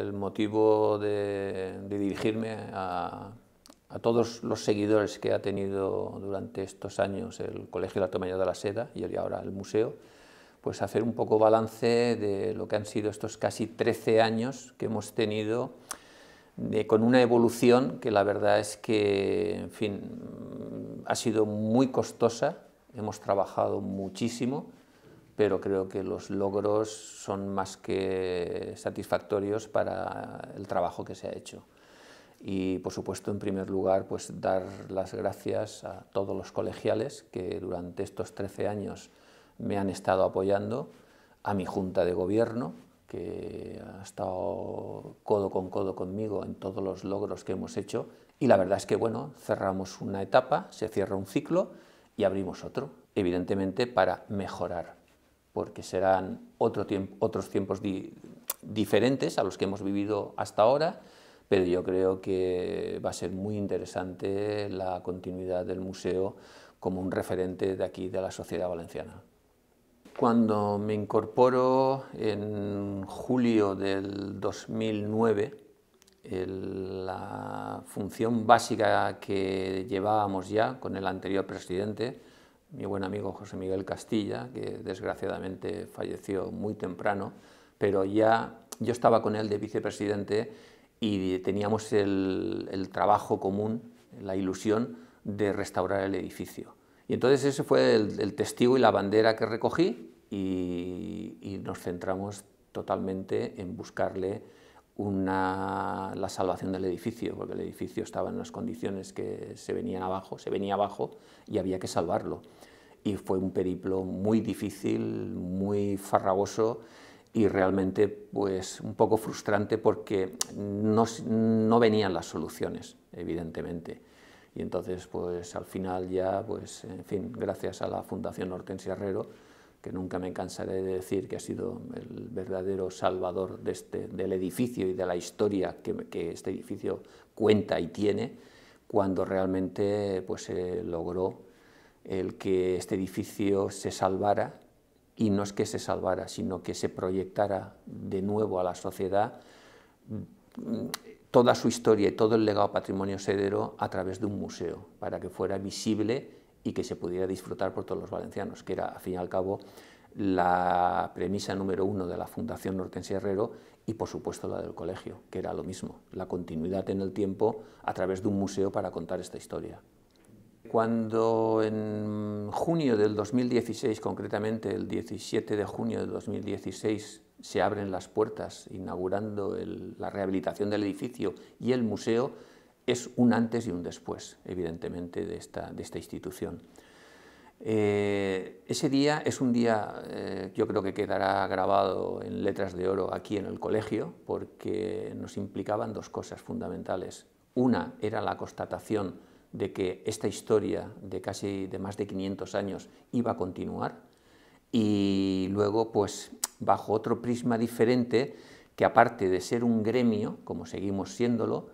El motivo de, dirigirme a, todos los seguidores que ha tenido durante estos años el Colegio de Alto de la Seda y ahora el museo, pues hacer un poco balance de lo que han sido estos casi 13 años que hemos tenido con una evolución que la verdad es que, en fin, ha sido muy costosa, hemos trabajado muchísimo, pero creo que los logros son más que satisfactorios para el trabajo que se ha hecho. Y, por supuesto, en primer lugar, pues dar las gracias a todos los colegiales que durante estos 13 años me han estado apoyando, a mi junta de gobierno, que ha estado codo con codo conmigo en todos los logros que hemos hecho. Y la verdad es que, bueno, cerramos una etapa, se cierra un ciclo y abrimos otro, evidentemente para mejorar porque serán otros tiempos diferentes a los que hemos vivido hasta ahora, pero yo creo que va a ser muy interesante la continuidad del museo como un referente de aquí, de la sociedad valenciana. Cuando me incorporo en julio del 2009, la función básica que llevábamos ya con el anterior presidente mi buen amigo José Miguel Castilla, que desgraciadamente falleció muy temprano, pero ya yo estaba con él de vicepresidente y teníamos el, trabajo común, la ilusión de restaurar el edificio. Y entonces ese fue el, testigo y la bandera que recogí y, y nos centramos totalmente en buscarle la salvación del edificio, porque el edificio estaba en unas condiciones que se venían abajo, se venía abajo y había que salvarlo. Y fue un periplo muy difícil, muy farragoso y realmente pues un poco frustrante porque no, venían las soluciones, evidentemente. Y entonces pues al final ya pues en fin, gracias a la Fundación Hortensia Herrero que nunca me cansaré de decir que ha sido el verdadero salvador este, del edificio y de la historia que, este edificio cuenta y tiene, cuando realmente pues, se logró el que este edificio se salvara, y no es que se salvara, sino que se proyectara de nuevo a la sociedad mm, toda su historia y todo el legado patrimonio sedero a través de un museo, para que fuera visible y que se pudiera disfrutar por todos los valencianos, que era, al fin y al cabo, la premisa número uno de la Fundación Hortensia Herrero y, por supuesto, la del colegio, que era lo mismo, la continuidad en el tiempo a través de un museo para contar esta historia. Cuando en junio del 2016, concretamente el 17 de junio del 2016, se abren las puertas inaugurando la rehabilitación del edificio y el museo, es un antes y un después, evidentemente, de esta, institución. Eh, ese día es un día, que eh, yo creo que quedará grabado en letras de oro aquí en el colegio, porque nos implicaban dos cosas fundamentales. Una era la constatación de que esta historia de casi de más de 500 años iba a continuar y luego pues bajo otro prisma diferente que aparte de ser un gremio, como seguimos siéndolo,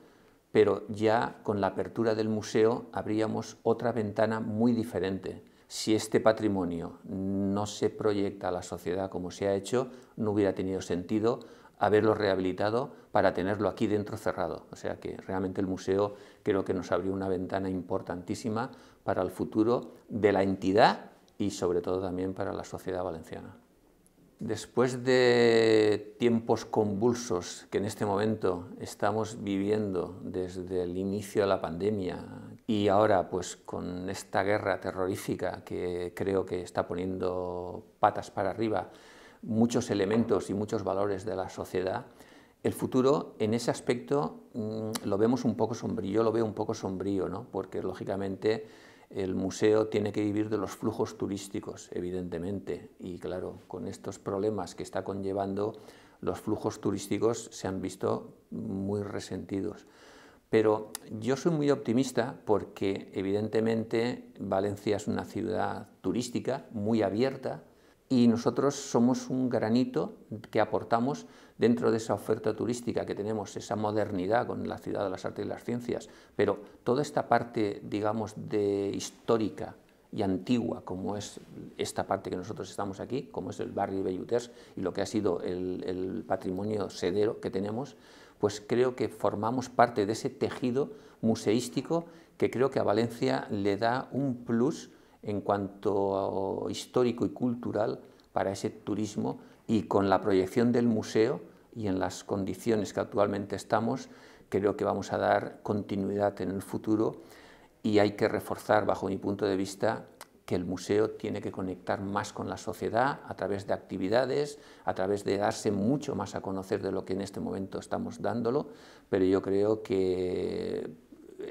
pero ya con la apertura del museo abríamos otra ventana muy diferente. Si este patrimonio no se proyecta a la sociedad como se ha hecho, no hubiera tenido sentido haberlo rehabilitado para tenerlo aquí dentro cerrado. O sea que realmente el museo creo que nos abrió una ventana importantísima para el futuro de la entidad y sobre todo también para la sociedad valenciana. Después de tiempos convulsos que en este momento estamos viviendo desde el inicio de la pandemia y ahora pues con esta guerra terrorífica que creo que está poniendo patas para arriba muchos elementos y muchos valores de la sociedad, el futuro en ese aspecto mm, lo vemos un poco sombrío, lo veo un poco sombrío, ¿no? porque lógicamente el museo tiene que vivir de los flujos turísticos, evidentemente, y claro, con estos problemas que está conllevando, los flujos turísticos se han visto muy resentidos. Pero yo soy muy optimista porque evidentemente Valencia es una ciudad turística muy abierta, y nosotros somos un granito que aportamos dentro de esa oferta turística que tenemos, esa modernidad con la ciudad de las artes y las ciencias, pero toda esta parte, digamos, de histórica y antigua, como es esta parte que nosotros estamos aquí, como es el barrio de Belluters y lo que ha sido el, el patrimonio sedero que tenemos, pues creo que formamos parte de ese tejido museístico que creo que a Valencia le da un plus en cuanto a histórico y cultural para ese turismo y con la proyección del museo y en las condiciones que actualmente estamos, creo que vamos a dar continuidad en el futuro y hay que reforzar, bajo mi punto de vista, que el museo tiene que conectar más con la sociedad a través de actividades, a través de darse mucho más a conocer de lo que en este momento estamos dándolo, pero yo creo que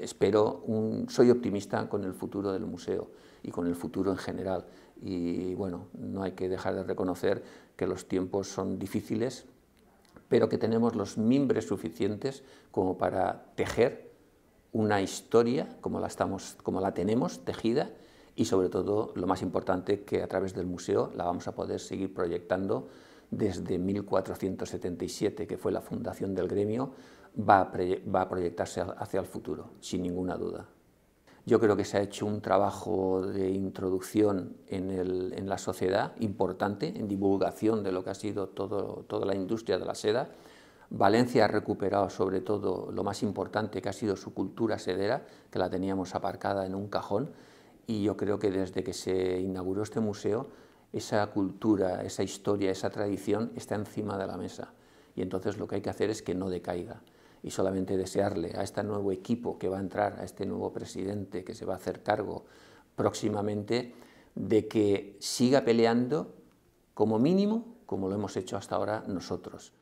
espero, soy optimista con el futuro del museo y con el futuro en general. Y bueno, no hay que dejar de reconocer que los tiempos son difíciles, pero que tenemos los mimbres suficientes como para tejer una historia como la, como la tenemos tejida y sobre todo, lo más importante, que a través del museo la vamos a poder seguir proyectando desde 1477, que fue la fundación del gremio, va a, proyectarse hacia el futuro, sin ninguna duda. Yo creo que se ha hecho un trabajo de introducción en, la sociedad importante, en divulgación de lo que ha sido toda la industria de la seda. Valencia ha recuperado sobre todo lo más importante que ha sido su cultura sedera, que la teníamos aparcada en un cajón, y yo creo que desde que se inauguró este museo esa cultura, esa historia, esa tradición está encima de la mesa. Y entonces lo que hay que hacer es que no decaiga. Y solamente desearle a este nuevo equipo que va a entrar, a este nuevo presidente que se va a hacer cargo próximamente, de que siga peleando como mínimo como lo hemos hecho hasta ahora nosotros.